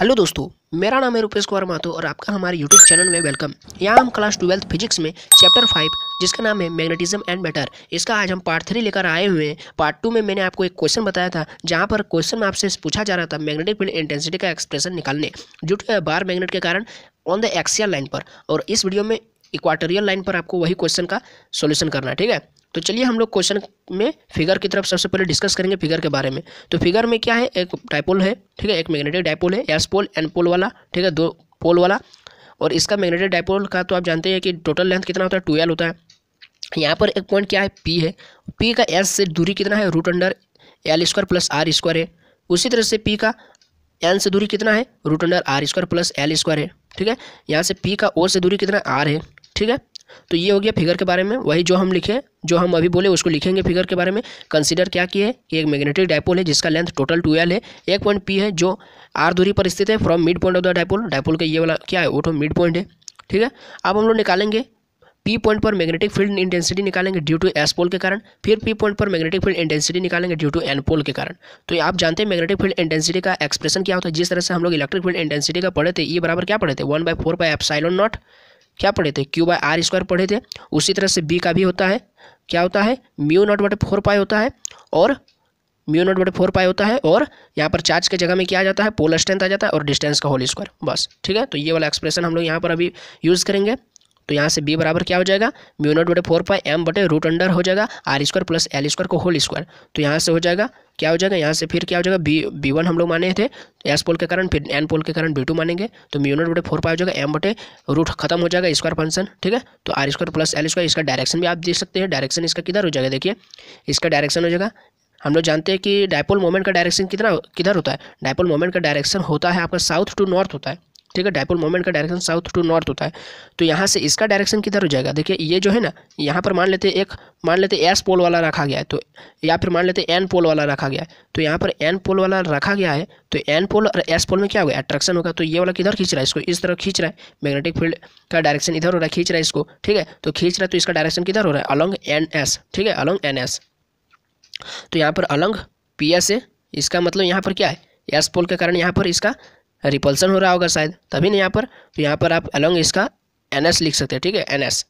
hello दोस्तों मेरा नाम है रुपेश कुमार माथो और आपका हमारे यूट्यूब चैनल में वेलकम यहाँ हम क्लास ट्वेल्थ फिजिक्स में चैप्टर फाइव जिसका नाम है मैग्नेटिज्म एंड मैटर इसका आज हम पार्ट थ्री लेकर आए हुए हैं पार्ट टू में मैंने आपको एक क्वेश्चन बताया था जहाँ पर क्वेश्चन आपसे पूछा जा रहा था मैग्नेटिक फील्ड इंटेंसिटी का एक्सप्रेशन निकालने जो बार मैग्नेट के कारण ऑन द एक्सियल लाइन पर और इस वीडियो में इक्वाटोरियल लाइन पर आपको वही क्वेश्चन का सोल्यूशन करना है ठीक है तो चलिए हम लोग क्वेश्चन में फिगर की तरफ सबसे पहले डिस्कस करेंगे फिगर के बारे में तो फिगर में क्या है एक डायपोल है ठीक है एक मैग्नेटिक डायपोल है एस पोल एन पोल वाला ठीक है दो पोल वाला और इसका मैग्नेटिक डायपोल का तो आप जानते हैं कि टोटल लेंथ कितना होता है ट्वेल्व होता है यहाँ पर एक पॉइंट क्या है पी है पी का एस से दूरी कितना है root under L square plus R square है उसी तरह से पी का एन से दूरी कितना है root under R square plus L square है ठीक है यहाँ से पी का ओ से दूरी कितना आर है ठीक है तो ये हो गया फिगर के बारे में वही जो हम लिखे जो हम अभी बोले उसको लिखेंगे फिगर के बारे में कंसिडर क्या किए कि एक मैग्नेटिक डायपोल है जिसका लेंथ टोटल टू है एक पॉइंट पी है जो आर दूरी पर स्थित है from mid point of the dipole dipole का ये वाला क्या है वो तो मिड पॉइंट है ठीक है अब हम लोग निकालेंगे पी पॉइंट पर मैग्नेटिक फील्ड इंटेंसिटी निकालेंगे ड्यू टू एस पोल के कारण फिर पी पॉइंट पर मैग्नेटिक फील्ड इंटेंसिटी निकालेंगे ड्यू टू एन पोल के कारण तो आप जानते हैं मैग्नेटिक फील्ड इंटेंसिटी का एक्सप्रेशन क्या होता है जिस तरह से हम लोग इलेक्ट्रिक फील्ड इंटेंसिटी का पढ़े थे ये बराबर क्या पढ़े थे one by four by epsilon naught क्या पढ़े थे क्यू बाई आर स्क्वायर पढ़े थे उसी तरह से बी का भी होता है क्या होता है म्यू नॉट बटे फोर पाई होता है और म्यू नॉट बटे फोर पाई होता है और यहाँ पर चार्ज के जगह में क्या आ जाता है पोल स्ट्रेंथ आ जाता है और डिस्टेंस का होल स्क्वायर बस ठीक है तो ये वाला एक्सप्रेशन हम लोग यहाँ पर अभी यूज़ करेंगे तो यहाँ से बी बराबर क्या हो जाएगा म्यू नोट बटे फोर पाई एम बटे रूट अंडर हो जाएगा R square plus L square को होल स्क्वायर तो यहाँ से हो जाएगा क्या हो जाएगा यहाँ से फिर क्या हो जाएगा बी बी वन हम लोग माने थे एस पोल के कारण फिर एन पोल के कारण बी टू मानेंगे तो म्यू नोट बटे फोर पाई हो जाएगा एम बटे रूट खत्म हो जाएगा स्क्वायर फंक्शन ठीक है तो R square plus L square इसका डायरेक्शन भी आप देख सकते हैं डायरेक्शन इसका किधर हो जाएगा देखिए इसका डायरेक्शन हो जाएगा हम लोग जानते हैं कि डायपोल मोमेंट का डायरेक्शन कितना किधर होता है डायपोल मोमेंट का डायरेक्शन होता है आपका साउथ टू नॉर्थ होता है ठीक है डायपोल मोमेंट का डायरेक्शन साउथ टू नॉर्थ होता है तो यहाँ से इसका डायरेक्शन किधर हो जाएगा देखिए ये जो है ना यहाँ पर मान लेते एक मान लेते एस पोल वाला रखा गया है तो या फिर मान लेते एन पोल वाला रखा गया है तो यहाँ पर एन पोल वाला रखा गया है तो एन पोल और एस पोल में क्या होगा अट्रैक्शन होगा तो ये वाला किधर खींच रहा है इसको इस तरह खींच रहा है मैग्नेटिक फील्ड का डायरेक्शन इधर हो रहा है खींच रहा है इसको ठीक है तो खींच रहा है तो इसका डायरेक्शन किधर हो रहा है अलॉन्ग एन एस ठीक है अलॉन्ग एन एस तो यहाँ पर अलॉन्ग पी एस है इसका मतलब यहाँ पर क्या है एस पोल के कारण यहाँ पर इसका रिपल्सन हो रहा होगा शायद तभी ना यहाँ पर तो यहाँ पर आप अलॉन्ग इसका एन लिख सकते हैं ठीक है N S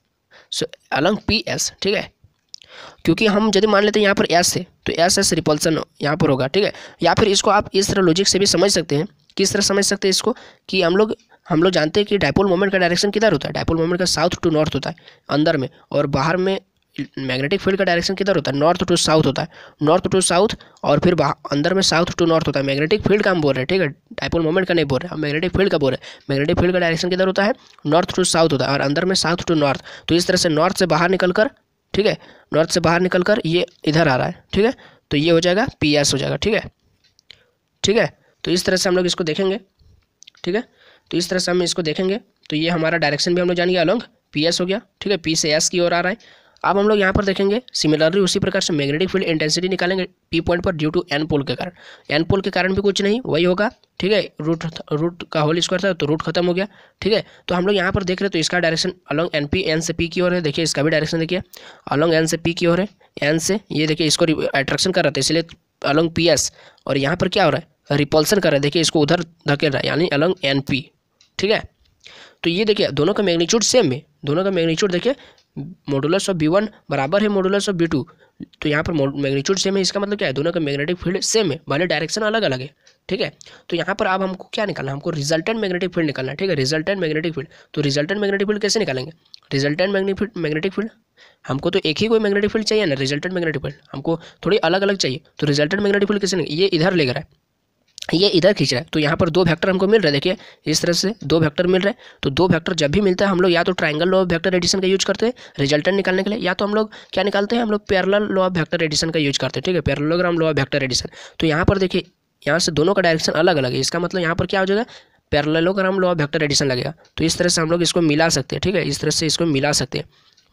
so along P S ठीक है क्योंकि हम यदि मान लेते हैं यहाँ पर एस है तो एस एस रिपल्सन यहाँ पर होगा ठीक है या फिर इसको आप इस तरह लॉजिक से भी समझ सकते हैं किस तरह समझ सकते हैं इसको कि हम लोग हम लोग जानते हैं कि डायपोल मोमेंट का डायरेक्शन किधर होता है डायपोल मोमेंट का साउथ टू नॉर्थ होता है अंदर में और बाहर में मैग्नेटिक फील्ड का डायरेक्शन किधर होता है नॉर्थ टू साउथ होता है नॉर्थ टू साउथ और फिर अंदर में साउथ टू नॉर्थ होता है मैग्नेटिक फील्ड का हम बोल रहे हैं ठीक है डायपोल मोमेंट का नहीं बोल रहे हम मैग्नेटिक फील्ड का बोल रहे हैं मैग्नेटिक फील्ड का डायरेक्शन किधर होता है नॉर्थ टू साउथ होता है और अंदर में साउथ टू नॉर्थ तो इस तरह से नॉर्थ से बाहर निकल कर ठीक है नॉर्थ से बाहर निकल कर ये इधर आ रहा है ठीक है तो ये हो जाएगा पी एस हो जाएगा ठीक है ठीक है तो इस तरह से हम लोग इसको देखेंगे ठीक है तो इस तरह से हम इसको देखेंगे तो ये हमारा डायरेक्शन भी हम लोग जान गया अलोंग पी एस हो गया ठीक है पी से एस की ओर आ रहा है अब हम लोग यहाँ पर देखेंगे सिमिलरली उसी प्रकार से मैग्नेटिक फील्ड इंटेंसिटी निकालेंगे पी पॉइंट पर ड्यू टू एन पोल के कारण एन पोल के कारण भी कुछ नहीं वही होगा ठीक है रूट रूट का होल स्क्वायर था तो रूट खत्म हो गया ठीक है तो हम लोग यहाँ पर देख रहे तो इसका direction along N P N से पी की ओर है देखिए इसका भी डायरेक्शन देखिए अलॉन्ग एन से पी की ओर है एन से ये देखिए इसको अट्रैक्शन कर रहा था इसलिए अलॉन्ग पी एस और यहाँ पर क्या हो रहा है रिपल्सन कर रहा है देखिए इसको उधर धकेल रहा है यानी अलॉन्ग एन पी ठीक है तो ये देखिए दोनों का मैग्नीट्यूड सेम है दोनों का मैग्नीट्यूड देखिए मॉडुलस ऑफ बी वन बराबर है मॉडुलस ऑफ बी टू तो यहाँ पर मैग्नीट्यूड सेम है इसका मतलब क्या है दोनों का मैग्नेटिक फील्ड सेम है भले डायरेक्शन अलग अलग है ठीक है तो यहाँ पर अब हमको क्या निकालना है हमको रिजल्टेंट मैग्नेटिक फील्ड निकालना है ठीक है रिजल्टेंट मैग्नेटिक फील्ड तो रिजल्टेंट मैग्नेटिक फील्ड कैसे निकालेंगे रिजल्टेंट मैग्नेटिक मैग्नेटिक फील्ड हमको तो एक ही कोई मैग्नेटिक फील्ड चाहिए ना रिजल्टेंट मैग्नेटिक फील्ड हमको थोड़ी अलग अलग चाहिए तो रिजल्टेंट मैग्नेटिक फील्ड कैसे ये इधर लेकर है ये इधर खींच रहा है तो यहाँ पर दो वेक्टर हमको मिल रहा है देखिए इस तरह से दो वेक्टर मिल रहे हैं तो दो वेक्टर जब भी मिलता है हम लोग या तो triangle law of vector addition का यूज करते हैं रिजल्टेंट निकालने के लिए या तो हम लोग क्या निकालते हैं हम लोग parallel law of vector addition का यूज करते हैं ठीक है parallelogram law of vector addition तो यहाँ पर देखिए यहाँ से दोनों का डायरेक्शन अलग अलग है इसका मतलब यहाँ पर क्या हो जाएगा parallelogram law of vector addition लगेगा तो इस तरह से हम लोग इसको मिला सकते हैं ठीक है इस तरह से इसको मिला सकते हैं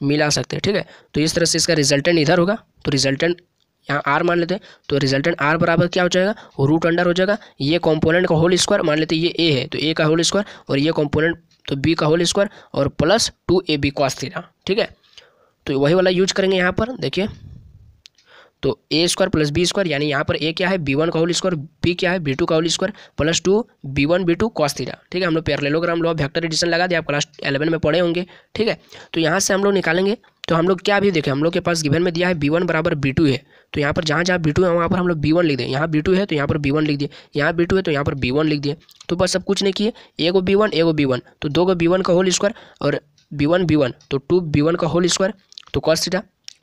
मिला सकते हैं ठीक है तो इस तरह से इसका रिजल्टेंट इधर होगा तो रिजल्टेंट यहाँ आर मान लेते हैं तो रिजल्टेंट आर बराबर क्या हो जाएगा रूट अंडर हो जाएगा ये कॉम्पोनेंट का होल स्क्वायर मान लेते हैं ये ए है तो ए का होल स्क्वायर और ये कॉम्पोनेंट तो बी का होल स्क्वायर और plus two A B cos theta ठीक है तो वही वाला यूज करेंगे यहाँ पर देखिए तो A square plus B square यानी यहाँ पर ए क्या है बी वन का होल स्क्वायर बी क्या है बी टू का whole square plus two B one B two cos theta ठीक है हम लोग पैरलेलोग्राम लॉ वेक्टर एडिशन लगा दिया आप क्लास एलेवन में पढ़े होंगे ठीक है तो यहाँ से हम लोग निकालेंगे तो हम लोग क्या भी देखें हम लोग के पास गिवन में दिया है बी वन बराबर बी टू है तो यहाँ पर जहाँ जहाँ बी टू है वहाँ पर हम लोग बी वन लिख दें यहाँ बी टू है तो यहाँ पर बी वन लिख दिए यहाँ बी टू है तो यहाँ पर बी वन लिख दिए तो बस सब कुछ नहीं किए ए गो B one A B one तो दो को बी वन का होल स्क्वायर और बी वन बी वन तो टू बी वन का होल स्क्वायर तो कॉस थीटा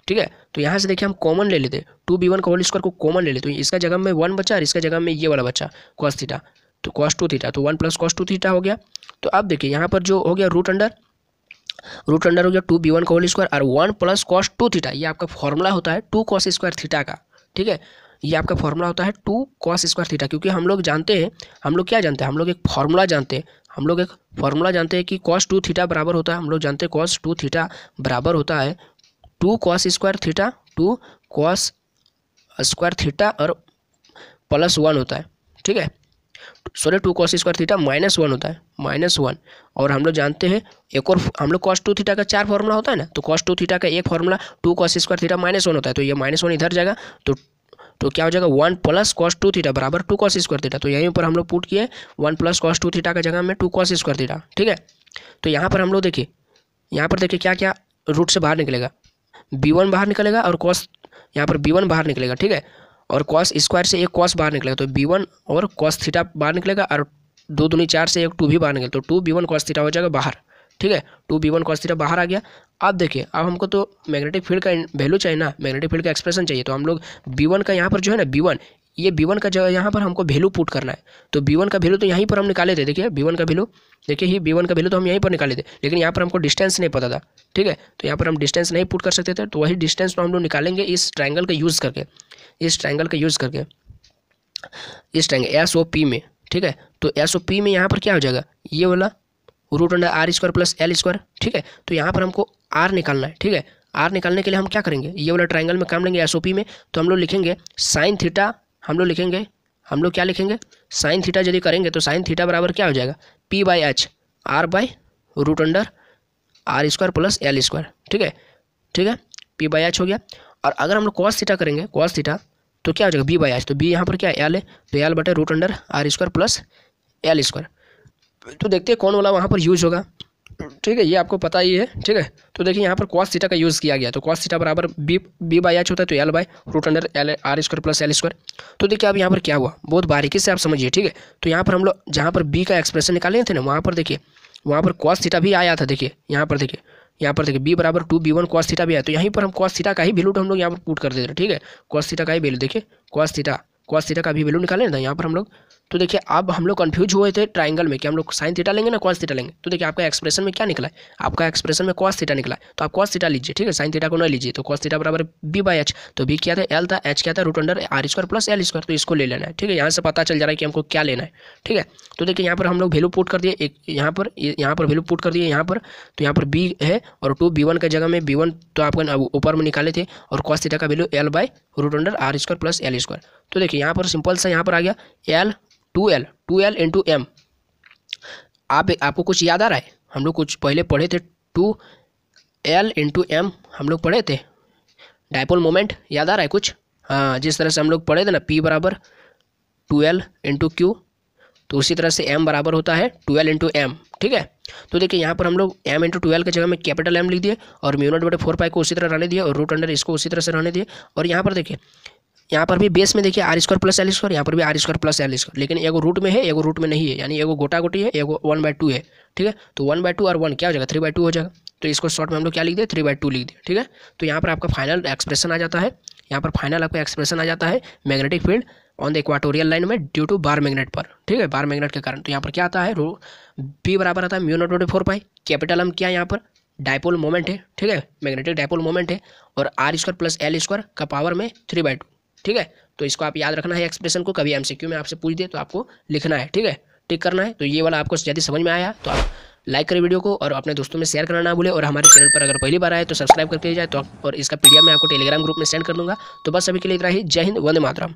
ठीक है तो यहाँ से देखिए हम कॉमन ले लेते टू बी वन का होल स्क्वायर को कॉमन ले लेते हैं इसका जगह में वन बचा और इसका जगह में ये वाला बचा कॉस थीटा तो कॉस टू थीटा तो one plus cos two theta हो गया तो अब देखिए यहाँ पर जो हो गया रूट अंडर रूट अंडर हो गया टू बी वन का होल स्क्वायर और one plus cos two theta ये आपका फॉर्मूला होता है टू कॉस स्क्वायर थीटा का ठीक है ये आपका फॉर्मूला होता है टू कॉस स्क्वायर थीटा क्योंकि हम लोग जानते हैं हम लोग क्या जानते हैं हम लोग एक फार्मूला जानते हैं हम लोग एक फार्मूला जानते हैं कि कॉस टू थीटा बराबर होता है हम लोग जानते हैं कॉस टू थीटा बराबर होता है two cos square theta two cos square theta और प्लस वन होता है ठीक है sorry two cos square theta minus one होता है माइनस वन और हम लोग जानते हैं एक और हम लोग कॉस टू थीटा का चार फॉर्मूला होता है ना तो कॉस टू थीटा का एक formula two cos square theta minus one होता है तो ये माइनस वन इधर जाएगा तो तो क्या हो जाएगा one plus cos two theta बराबर टू कॉस स्क्वायर थीटा तो यहीं पर हम लोग पुट किए one plus cos two theta का जगह में टू कॉस स्क्वायर थीटा ठीक है तो यहाँ पर हम लोग देखिए यहाँ पर देखिए क्या क्या रूट से बाहर निकलेगा बी वन बाहर निकलेगा और कॉस यहाँ पर बी वन बाहर निकलेगा ठीक है और कॉस स्क्वायर से एक कॉस बाहर निकलेगा तो बी वन और कॉस थीटा बाहर निकलेगा और दो दूनी चार से एक टू भी बाहर निकलेगा तो two B one cos theta हो जाएगा बाहर ठीक है two B one cos theta बाहर आ गया अब देखिए अब हमको तो मैग्नेटिक फील्ड का वैल्यू चाहिए ना मैग्नेटिक फील्ड का एक्सप्रेशन चाहिए तो हम लोग बी वन का यहाँ पर जो है ना बी वन ये बी वन का जगह यहाँ पर हमको वैल्यू पुट करना है तो बी वन का वैल्यू तो यहीं पर हम निकाले थे देखिए बी वन का वैल्यू देखिए ही बी वन का वैल्यू तो हम यहीं पर निकाले थे लेकिन यहाँ पर हमको डिस्टेंस नहीं पता था ठीक है तो यहाँ पर हम डिस्टेंस नहीं पुट कर सकते थे तो वही डिस्टेंस तो हम लोग निकालेंगे इस ट्राइंगल का यूज़ करके इस ट्राइंगल का यूज़ करके इस ट्राइंगल एस ओ पी में ठीक है तो एस ओ पी में यहाँ पर क्या हो जाएगा ये वाला root under R square plus L square ठीक है तो यहाँ पर हमको आर निकालना है ठीक है आर निकालने के लिए हम क्या करेंगे ये वाला ट्राइंगल में काम लेंगे एस में तो हम लोग लिखेंगे साइन थीटा हम लोग लिखेंगे हम लोग क्या लिखेंगे साइन थीटा यदि करेंगे तो साइन थीटा बराबर क्या हो जाएगा P by H R by root under R square plus L square ठीक है ठीक है पी बाई एच हो गया और अगर हम लोग कॉस थीटा करेंगे कॉस थीटा तो क्या हो जाएगा बी बाई एच तो बी यहाँ पर क्या एल है तो एल बटे root under R square plus L square तो देखते हैं कौन वाला वहाँ पर यूज होगा ठीक है ये आपको पता ही है ठीक है तो देखिए यहाँ पर कॉस सीटा का यूज़ किया गया तो कॉस सीटा बराबर बी बी बाई एच होता है तो L by root under L R square plus L square तो देखिए अब यहाँ पर क्या हुआ बहुत बारीकी से आप समझिए ठीक है तो यहाँ पर हम लोग जहाँ पर बी का एक्सप्रेशन निकाले थे ना वहाँ पर देखिए वहाँ पर कॉस सीटा भी आया था देखिए यहाँ पर देखिए यहाँ पर देखिए बी बराबर to B one cos theta भी आया तो यहीं पर हम कॉस सीटा का ही वैल्यू हम लोग यहाँ पर पुट कर देते हैं ठीक है कॉस सीटा का ही वैल्यू देखिए कॉस सीटा कॉस सीटा का भी वैल्यू निकाले ना यहाँ पर हम लोग तो देखिए अब हम लोग कन्फ्यूज हुए थे ट्राइंगल में कि हम लोग साइन थीटा लेंगे ना कॉस थीटा लेंगे तो देखिए आपका एक्सप्रेशन में क्या निकला है आपका एक्सप्रेशन में कॉस थीटा निकला है तो आप कॉस थीटा लीजिए ठीक है साइन थीटा को ना लीजिए तो कॉस थीटा बराबर बी बाई एच तो बी क्या था एल था एच क्या था root under R square plus L square तो इसको ले लेना है ठीक है यहाँ से पता चल जा रहा है कि हमको क्या लेना है ठीक है तो देखिए यहाँ पर हम लोग वैल्यू पुट कर दिए एक यहाँ पर यहाँ पर वैल्यू पुट कर दिए यहाँ पर तो यहाँ पर बी है और टू बी वन का जगह में बी वन तो आपको ऊपर में निकाले थे और कॉस थीटा का value L by root under R square plus L square तो देखिए यहाँ पर सिंपल सा यहाँ पर आ गया L two L two L into M आप आपको कुछ याद आ रहा है हम लोग कुछ पहले पढ़े थे टू एल इंटू एम हम लोग पढ़े थे डायपोल मोमेंट याद आ रहा है कुछ हाँ जिस तरह से हम लोग पढ़े थे ना पी बराबर टू एल इंटू क्यू तो उसी तरह से एम बराबर होता है ट्वेल्व इंटू एम ठीक है तो देखिए यहाँ पर हम लोग एम इंटू ट्वेल्व की जगह में कैपिटल एम लिख दिए और म्यूनट बटे फोर पाई को उसी तरह रहने दिए और रूट अंडर इसको उसी तरह से रहने दिए और यहाँ पर देखिए यहाँ पर भी बेस में देखिए R square plus L square यहाँ पर भी R square plus L square लेकिन एगो रूट में है एगो रूट में नहीं है यानी एगो गोटा गोटी है एगो वन बाय टू है ठीक है तो वन बाय टू और वन क्या हो जाएगा थ्री बाय टू हो जाएगा तो इसको शॉर्ट में हम लोग क्या लिख दें थ्री बाय टू लिख दे ठीक है तो यहाँ पर आपका फाइनल एक्सप्रेशन आ जाता है यहाँ पर फाइनल आपका एक्सप्रेशन आ जाता है magnetic field on the equatorial line में ड्यू टू बार मैग्नेट पर ठीक है बार मैग्नेट के कारण तो यहाँ पर क्या आता है रो बी बराबर आता है mu naught four pi capital हम क्या यहाँ पर डायपोल मोमेंट है ठीक है मैग्नेटिक डायपोल मोमेंट है और R square plus L square का पावर में थ्री बाई टू ठीक है तो इसको आप याद रखना है एक्सप्रेशन को कभी एमसीक्यू में आपसे पूछ दे तो आपको लिखना है ठीक है टिक करना है तो ये वाला आपको यदि समझ में आया तो आप लाइक करें वीडियो को और अपने दोस्तों में शेयर करना ना भूले और हमारे चैनल पर अगर पहली बार आए तो सब्सक्राइब करके जाए तो और इसका पीडीएफ मैं आपको टेलीग्राम ग्रुप में सेंड कर दूंगा तो बस अभी के लिए इतना ही जय हिंद वंदे मातरम